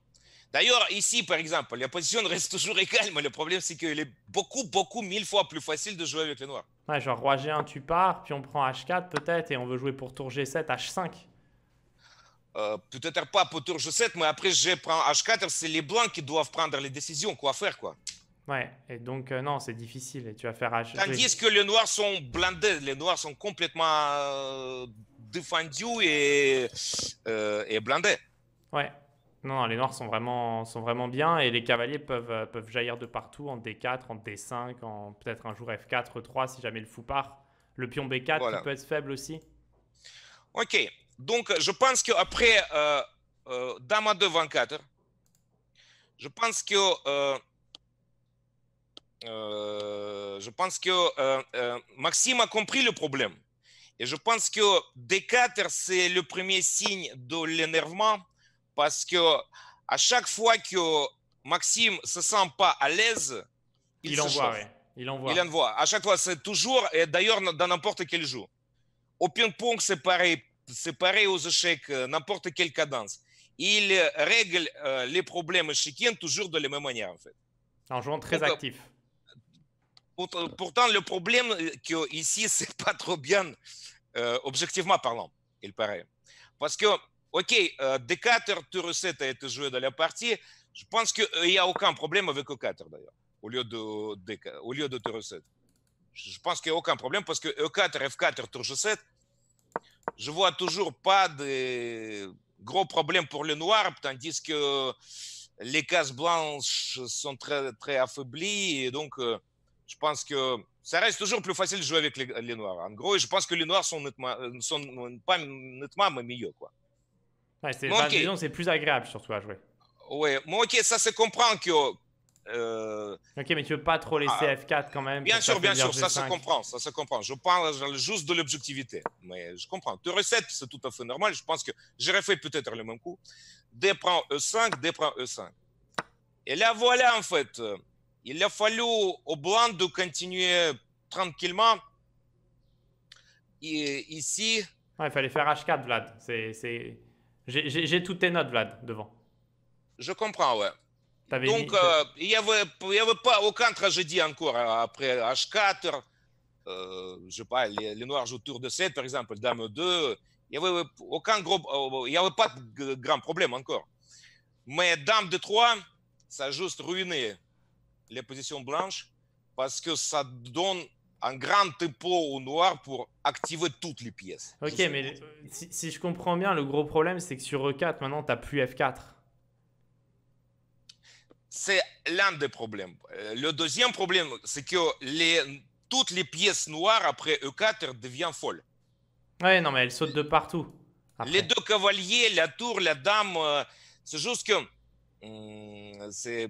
D'ailleurs, ici, par exemple, la position reste toujours égale, mais le problème, c'est qu'il est beaucoup, beaucoup, mille fois plus facile de jouer avec les noirs.
Ouais, genre roi G1, tu pars, puis on prend H4 peut-être, et on veut jouer pour tour G7, H5.
Euh, peut-être pas pour tour G7, mais après je prends H4, c'est les blancs qui doivent prendre les décisions, quoi faire, quoi.
Ouais, et donc euh, non, c'est difficile, et tu vas faire H... Tandis
que les noirs sont blindés, les noirs sont complètement euh, défendus et, et blindés.
Ouais, non, les noirs sont vraiment, sont vraiment bien, et les cavaliers peuvent, peuvent jaillir de partout, en D4, en D5, en peut-être un jour F4, 3, si jamais le fou part. Le pion B4 peut être faible aussi.
Ok, donc, je pense qu'après euh, Dame 2, 24, je pense que. Euh, euh, je pense que euh, Maxime a compris le problème. Et je pense que D4, c'est le premier signe de l'énervement parce que à chaque fois que Maxime se sent pas à l'aise, il, il envoie. Il envoie. Il envoie. À chaque fois, c'est toujours, et d'ailleurs dans n'importe quel jeu Au ping-pong, c'est pareil c'est pareil aux échecs, n'importe quelle cadence. Il règle les problèmes chacun toujours de la même manière, en fait.
En jouant très actif.
Э, pourtant, le problème euh, que ici, c'est pas trop bien, euh, objectivement parlant, il paraît. Parce que, ok, D4, tour 7 a été joué dans la partie. Je pense qu'il euh, n'y a aucun problème avec E4, d'ailleurs, au lieu de, d au lieu de tour 7. Je pense qu'il n'y a aucun problème parce que E4, F4, tour 7 je vois toujours pas de gros problèmes pour les Noirs, tandis que les cases blanches sont très, très affaiblies. Et donc, euh, je pense que ça reste toujours plus facile de jouer avec les, noirs. En gros, je pense que les noirs sont nettement, euh, sont pas nettement mais mieux. Quoi.
c'est, plus agréable surtout à jouer.
Oui, ok, ça se comprend que euh,
ok, mais tu veux pas trop laisser ah, F4 quand même Bien sûr, bien sûr, ça se comprend,
ça se comprend. Je parle juste de l'objectivité, mais je comprends. De recettes, c'est tout à fait normal. Je pense que j'aurais fait peut-être le même coup. D prend E5, D prend E5. Et là, voilà, en fait, il a fallu au blanc de continuer tranquillement. Et ici... il fallait faire
H4, Vlad. J'ai toutes tes notes, Vlad, devant. Je
comprends, ouais. Donc, euh, il n'y avait, pas aucun tragédie encore hein, après H4, euh, je sais pas, les, Noirs jouent Tour de 7, par exemple, Dame 2. Il n'y avait euh, avait pas de grand problème encore. Mais Dame de 3, ça a juste ruiné les positions blanches parce que ça donne un grand tempo au noir pour activer toutes les pièces. Ok, mais
si, si, je comprends bien, le gros problème, c'est que sur E4, maintenant, tu n'as plus F4
c'est l'un des problèmes. Euh, le deuxième problème, c'est que toutes les pièces noires après E4 deviennent folles.
Ouais, non, mais elles sautent de partout.
Les deux cavaliers, la tour, la dame, euh, c'est juste que. Hum, c'est,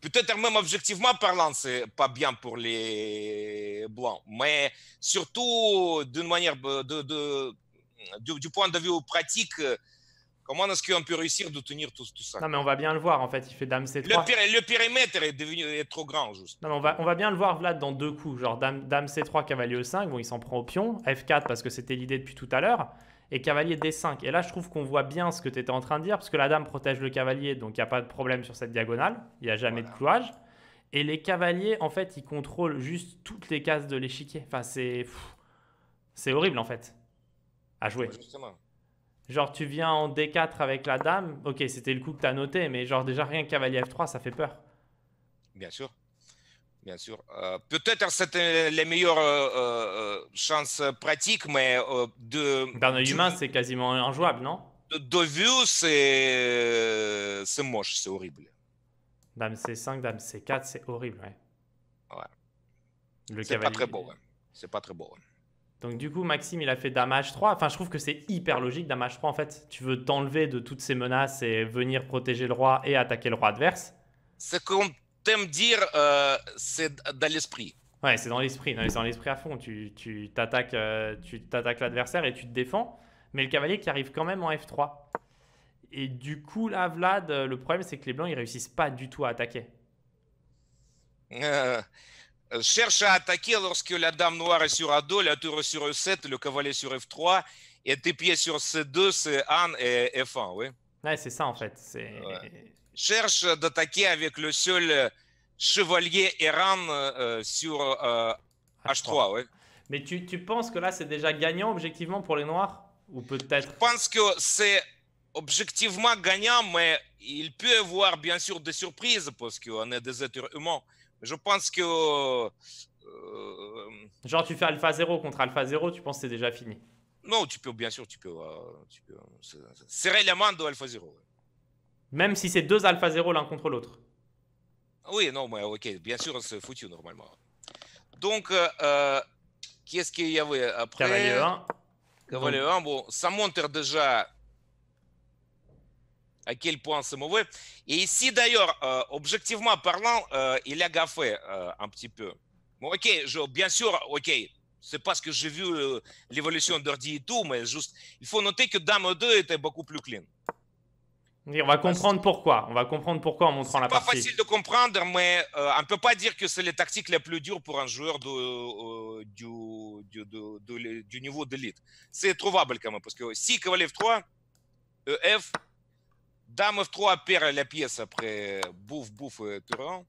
peut-être même objectivement parlant, c'est pas bien pour les blancs, mais surtout d'une manière euh, de, du, point de vue pratique, Comment est-ce qu'on peut réussir de tenir tout, tout ça Non, mais
on va bien le voir en fait. Il fait Dame C3. Le,
périmètre est devenu trop grand, juste. Non, mais on va,
on va bien le voir, Vlad, dans deux coups. Genre Dame, Dame C3, Cavalier E5. Bon, il s'en prend au pion. F4 parce que c'était l'idée depuis tout à l'heure. Et Cavalier D5. Et là, je trouve qu'on voit bien ce que tu étais en train de dire parce que la Dame protège le Cavalier, donc il n'y a pas de problème sur cette diagonale. Il n'y a jamais de clouage. Et les Cavaliers, en fait, ils contrôlent juste toutes les cases de l'échiquier. Enfin, c'est. C'est horrible en fait à jouer. Justement. Genre, tu viens en D4 avec la dame. Ok, c'était le coup que tu as noté, mais genre, déjà rien que cavalier F3, ça fait peur.
Bien sûr. Bien sûr. Euh, peut-être hein, c'est les meilleures euh, euh, chances pratiques, mais euh, de. D'un humain, c'est quasiment injouable, non De, de vue, c'est. C'est moche, c'est horrible.
Dame C5, dame C4, c'est horrible, ouais.
Ouais. C'est pas très beau, ouais. C'est pas très beau, ouais.
Donc du coup, Maxime, il a fait Damage 3. Enfin, je trouve que c'est hyper logique, Damage 3, en fait. Tu veux t'enlever de toutes ces menaces et venir protéger le roi et attaquer le roi adverse.
Ce qu'on t'aime dire, euh, c'est dans l'esprit.
Ouais, c'est dans l'esprit. C'est dans l'esprit à fond. Tu t'attaques euh, tu, t'attaques l'adversaire et tu te défends. Mais le cavalier qui arrive quand même en F3. Et du coup, là, Vlad, euh, le problème, c'est que les blancs, ils réussissent pas du tout à attaquer
cherche à attaquer lorsque la dame noire est sur A2, la tour est sur E7, le cavalier sur F3, et tes pieds sur C2, C1 et F1, oui. c'est ça en fait. Cherche d'attaquer avec le seul euh, chevalier r euh, euh, sur H3, euh, Mais tu, penses que là, c'est déjà gagnant objectivement
pour les Noirs
Ou peut-être Je pense que c'est objectivement gagnant, mais il peut y avoir bien sûr des surprises parce qu'on est des êtres humains. Je pense que. Euh,
Genre, tu fais Alpha 0 contre Alpha 0, tu penses que c'est déjà fini
Non, tu peux, bien sûr, tu peux. Euh, peux serrer la main de Alpha 0.
Même si c'est deux Alpha 0 l'un contre l'autre
Oui, non, mais ok, bien sûr, c'est foutu normalement. Donc, euh, euh, qu'est-ce qu'il y avait après Cavalier 1. Cavalier 1, bon, ça montre déjà à quel point c'est mauvais. Et ici, d'ailleurs, euh, objectivement parlant, euh, il a gaffé euh, un petit peu. ok, je, bien sûr, ok, c'est parce que j'ai vu l'évolution d'ordi et tout, mais juste, il faut noter que Dame 2 était beaucoup plus clean.
on va comprendre pourquoi. On va comprendre pourquoi en montrant la partie. C'est pas facile
de comprendre, mais on ne peut pas dire que c'est les tactiques les plus dures pour un joueur de, du, du, niveau d'élite. C'est trouvable quand même, parce que si Cavalier 3, EF, Dame F3 perd la pièce après euh, bouffe, bouffe, euh, tour 1.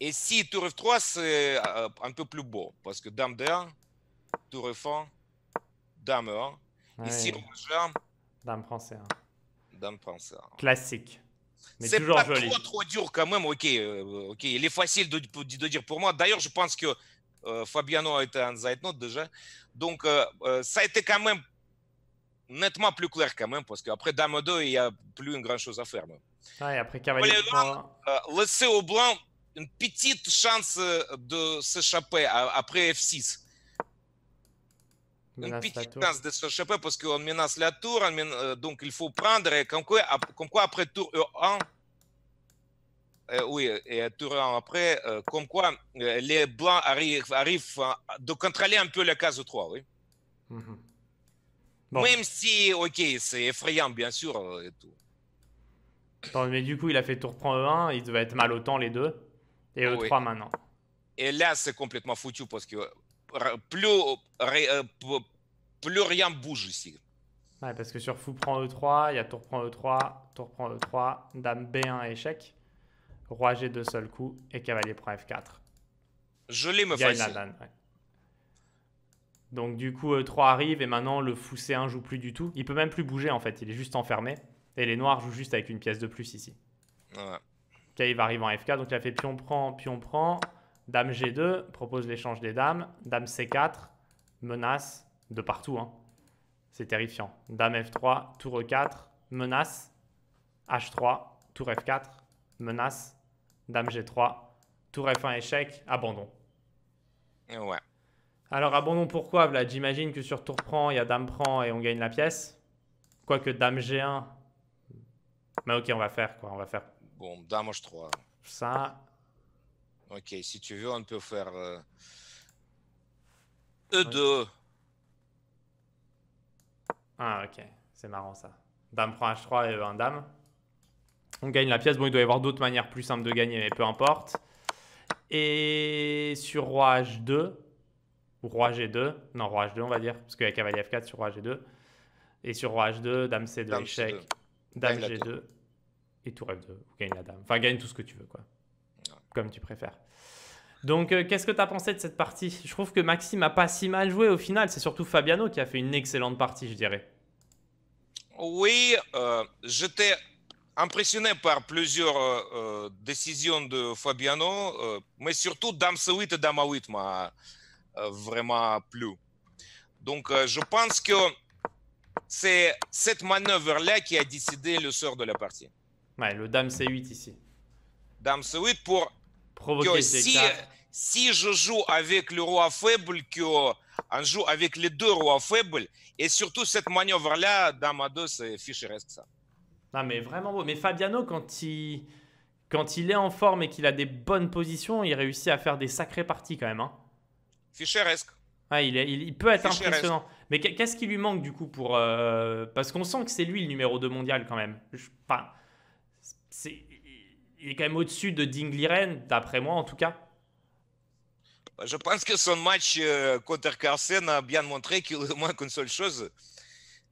Et si tour F3, c'est euh, un peu plus beau, parce que Dame D1, tour F1, Dame 1 Ouais. Ici, on Dame français. Hein. Dame français. Hein. Classique. Mais c'est toujours pas joli. trop trop dur quand même, ok, ok, il est facile de, dire pour moi. D'ailleurs, je pense que Fabiano était un Zeitnot déjà. Donc, ça a été quand même nettement plus clair quand même, parce qu'après Dame 2, il n'y a plus une grande chose à faire. Ah, et après Cavalier euh, laisser au blanc une petite chance euh, de s'échapper après F6.
Une petite chance
de s'échapper parce qu'on menace la tour, euh, donc il faut prendre, et comme, quoi, après tour E1, euh, oui, et tour 1 après, comme quoi les blancs arrivent, arrivent de contrôler un peu la case 3, oui. -hmm. Même si, ok, c'est effrayant, bien sûr. Euh, et tout.
mais du coup, il a fait tour prend E1, il devait être mal au temps les deux, et E3 maintenant.
Et là, c'est complètement foutu parce que plus, euh, plus rien bouge ici.
Ouais, parce que sur fou prend E3, il y a tour prend E3, tour prend E3, dame B1 échec, roi G2 seul coup, et cavalier prend F4. Je l'ai me facile. Donc du coup, e 3 arrive et maintenant le fou C1 joue plus du tout. Il peut même plus bouger en fait, il est juste enfermé. Et les noirs jouent juste avec une pièce de plus ici. Ouais. il va arriver en FK, donc il a fait pion prend, pion prend. Dame G2, propose l'échange des dames. Dame C4, menace de partout. Hein. C'est terrifiant. Dame F3, tour E4, menace. H3, tour F4, menace. Dame G3, tour F1 échec, abandon. Ouais. Alors, abandon pourquoi, Vlad J'imagine que sur tour prend, il y a dame prend et on gagne la pièce. Quoique dame G1. Mais ok, on va faire
quoi, on va faire. Bon, dame H3. Ça. Ok, si tu veux, on peut faire E2. Euh, e ah, ok, c'est marrant ça.
Dame prend H3 et E1 dame. On gagne la pièce. Bon, il doit y avoir d'autres manières plus simples de gagner, mais peu importe. Et sur roi H2 ou roi G2, non, roi H2, on va dire, parce qu'il y a cavalier F4 sur roi G2, et sur roi H2, dame C2, échec, dame G2, et tour F2, vous gagne la dame. Enfin, gagne tout ce que tu veux, quoi. Comme tu préfères. Donc, euh, qu'est-ce que tu as pensé de cette partie Je trouve que Maxime a pas si mal joué au final. C'est surtout Fabiano qui a fait une excellente partie, je dirais.
Oui, euh, j'étais impressionné par plusieurs euh, décisions de Fabiano, mais surtout Dame C8 et Dame A8 euh, vraiment plus Donc, euh, je pense que c'est cette manœuvre-là qui a décidé le sort de la partie.
Ouais, le Dame C8 ici.
Dame C8 pour provoquer si, je joue avec le roi faible, On joue avec les deux rois faibles, et surtout cette manœuvre-là, Dame A2, c'est reste ça.
Non, mais vraiment beau. Mais Fabiano, quand il, quand il est en forme et qu'il a des bonnes positions, il réussit à faire des sacrées parties quand même. Hein. Fischeresque. Ah, il, est, peut être impressionnant. Mais qu'est-ce qui lui manque du coup pour. Euh, parce qu'on sent que c'est lui le numéro 2 mondial quand même. Je, enfin, c'est, il est quand même au-dessus de Ding
Liren d'après moi en tout cas. Je pense que son match euh, contre Karsen a bien montré qu'il manque qu'une seule chose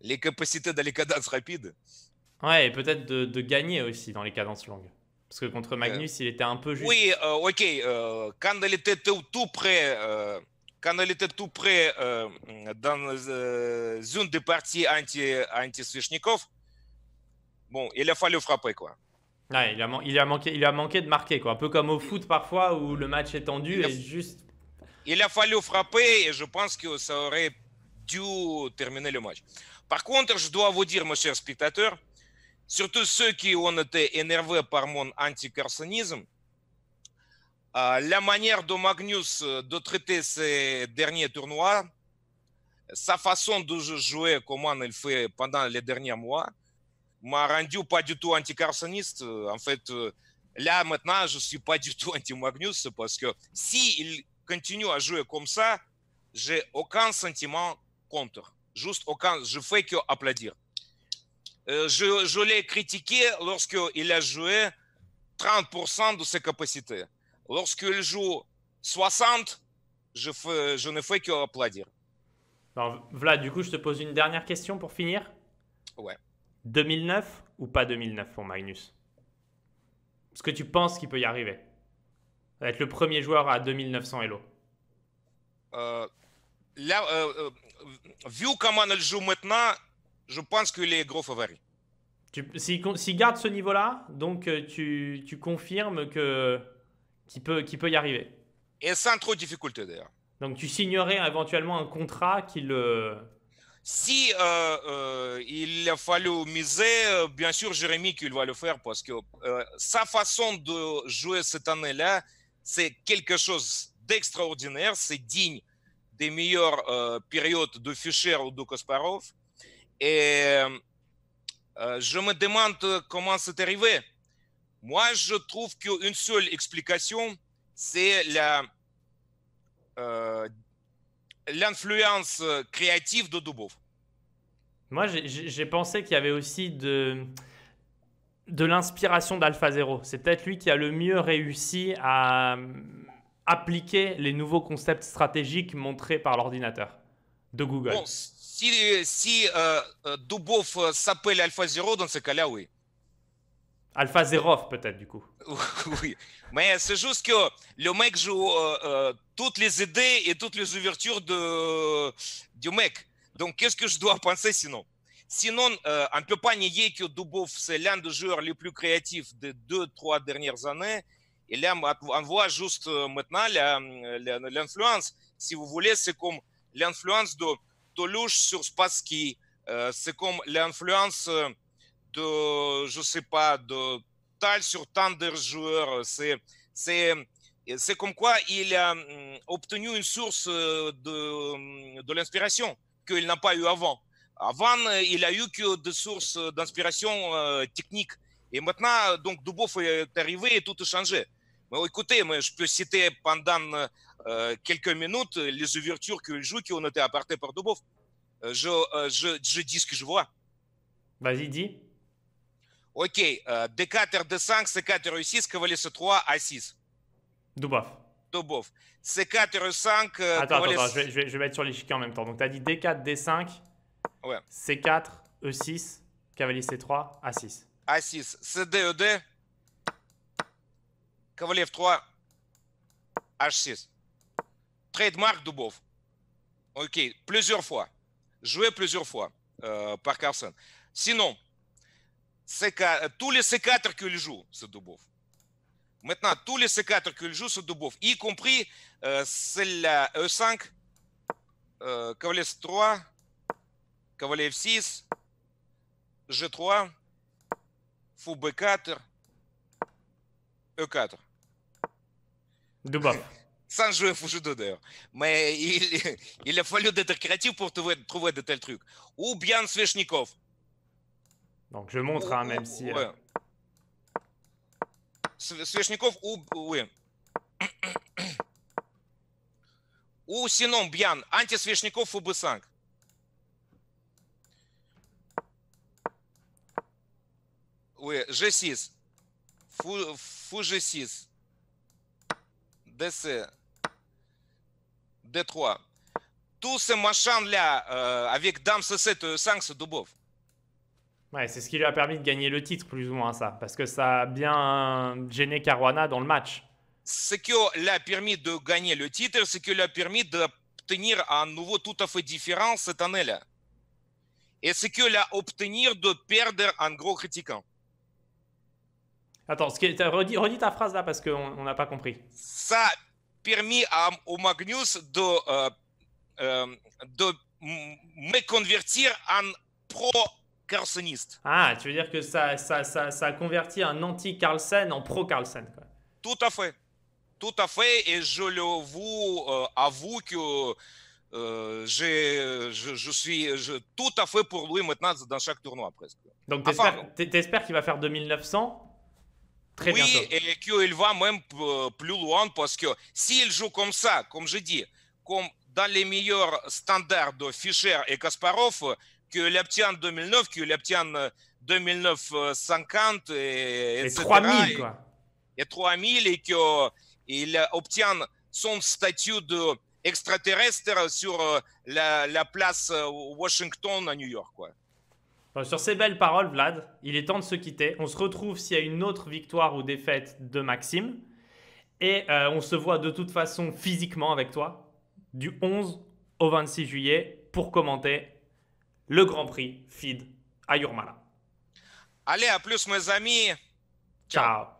les capacités les cadence rapides
Ouais, et peut-être de, gagner aussi dans les cadences longues. Parce que contre euh, Magnus, il était un peu juste.
Oui, euh, ok. Euh, quand il était tout près, quand elle était tout près dans une des parties anti, anti bon, il a fallu frapper, quoi.
il, a manqué, il a manqué de marquer, quoi. Un peu comme au foot parfois où le match est tendu et
juste. Il a fallu frapper et je pense que ça aurait dû terminer le match. Par contre, je dois vous dire, mes chers spectateurs, surtout ceux qui ont été énervés par mon anticarsonisme, euh, la manière de Magnus euh, de traiter ces derniers tournois, sa façon de jouer, comment il fait pendant les derniers mois, m'a rendu pas du tout anticarsoniste. Euh, en fait, là maintenant, je suis pas du tout anti-Magnus parce que s'il continue à jouer comme ça, j'ai aucun sentiment contre. Juste aucun, je fais que applaudir. Euh, je, l'ai critiqué lorsqu'il a joué 30% de ses capacités. Lorsqu'il joue 60, je, je ne fais que applaudir.
Vlad, du coup, je te pose une dernière question pour finir. Ouais. 2009 ou pas 2009 pour Magnus Est-ce que tu penses qu'il peut y arriver être le premier joueur à 2900 Elo.
Euh, euh, vu comment elle joue maintenant, je pense qu'il est gros favori.
S'il garde ce niveau-là, donc euh, tu, confirmes qu'il peut, peut y arriver. Et sans trop de
difficultés d'ailleurs.
Donc tu signerais éventuellement un contrat qui le...
Si euh, euh, il a fallu miser, bien sûr Jérémy qu'il va le faire parce que sa façon de jouer cette année-là, c'est quelque chose d'extraordinaire, c'est digne des meilleures périodes de Fischer ou de Kasparov. Et euh, euh, je me demande comment c'est arrivé. Moi, je trouve qu'une seule explication, c'est la, euh, l'influence créative de Dubov.
Moi, j'ai pensé qu'il y avait aussi de, de l'inspiration d'Alpha Zero. C'est peut-être lui qui a le mieux réussi à appliquer les nouveaux concepts stratégiques montrés par l'ordinateur de Google
si, euh, euh, Dubov euh, s'appelle Alpha-Zero, dans ce cas-là, oui.
alpha peut-être, du coup.
oui, mais c'est juste que le mec joue toutes les idées e et toutes les ouvertures de, du mec. Donc, qu'est-ce que je dois penser sinon Sinon, on ne peut pas nier que Dubov, c'est l'un des joueurs les plus créatifs des deux, trois dernières années. Et là, on voit juste maintenant l'influence. Si vous voulez, c'est comme l'influence de louche sur Spassky. Euh, c'est comme l'influence euh, de, je sais pas, de Tal sur tant joueurs. C'est, c'est, c'est comme quoi il a hum, obtenu une source euh, de, hum, de l'inspiration qu'il n'a pas eu avant. Avant, il a eu que des sources d'inspiration technique. Et maintenant, donc, Dubov est arrivé et tout a changé. Mais écoutez, mais je peux citer pendant euh, quelques minutes les ouvertures qu'il joue qui ont été apportées par Dubov. Euh, euh, je, dis ce que je vois. Vas-y, dis. Ok, D4, D5, C4, E6, cavalier C3, A6. Dubov. Dubov. C4, E5. attends, attends, Je,
vais, mettre sur les chiquets en même temps. Donc, tu as dit D4, D5, C4, E6, cavalier C3, A6.
a 6 ED, cavalier f 3, H6 trademark Dubov. OK, plusieurs fois. Joué plusieurs fois euh, par Carson. Sinon, euh, tous les C4 qu'il joue, c'est Dubov. Maintenant, tous les C4 qu'il joue, c'est Dubov, y compris euh, celle E5, euh, cavalier 3, cavalier F6, G3, Fou B4, E4. Dubov. sans jouer au foot d'ailleurs. Mais il, il, a fallu d'être créatif pour trouver, trouver, de tels trucs. Ou bien Sveshnikov.
Donc je montre, ou, hein, même ou, si. Ouais.
Sveshnikov ou. Oui. ou sinon, bien anti-Sveshnikov ou B5. Oui, G6. Fou, fou G6. ДС. D3. Tous ces machins-là, euh, avec Dame C7, 5 c'est
Ouais, c'est ce qui lui a permis de gagner le titre, plus ou moins, ça. Parce que ça a bien gêné Caruana dans le match.
Ce qui lui a permis de gagner le titre, ce qui lui a permis d'obtenir un nouveau tout à fait différent cette année-là. Et ce qui l'a a obtenu de perdre un gros critiquant.
Attends, ce qui est, redis, redis, ta phrase là parce qu'on n'a pas compris.
Ça permis à, au Magnus de, euh, euh, de me convertir en pro carlseniste Ah,
tu veux dire que ça, ça, ça, a converti un anti-Carlsen en pro-Carlsen.
Tout à fait. Tout à fait. Et je le euh, avoue que je, je, suis tout à fait pour lui maintenant dans chaque tournoi presque. Donc,
tu espères qu'il va faire 2900 oui,
et qu'il va même euh, plus loin parce que s'il joue comme ça, comme je dis, comme dans les meilleurs standards de Fischer et Kasparov, qu'il obtient 2009, qu'il obtienne euh, 2009 et, et 3000, Et, 3000, et qu'il euh, obtient son statut d'extraterrestre sur la, place Washington à New York
sur ces belles paroles, Vlad, il est temps de se quitter. On se retrouve s'il y a une autre victoire ou défaite de Maxime. Et euh, on se voit de toute façon physiquement avec toi du 11 au 26 juillet pour commenter le Grand Prix FID à Yurmala. Allez, à plus mes amis. Ciao.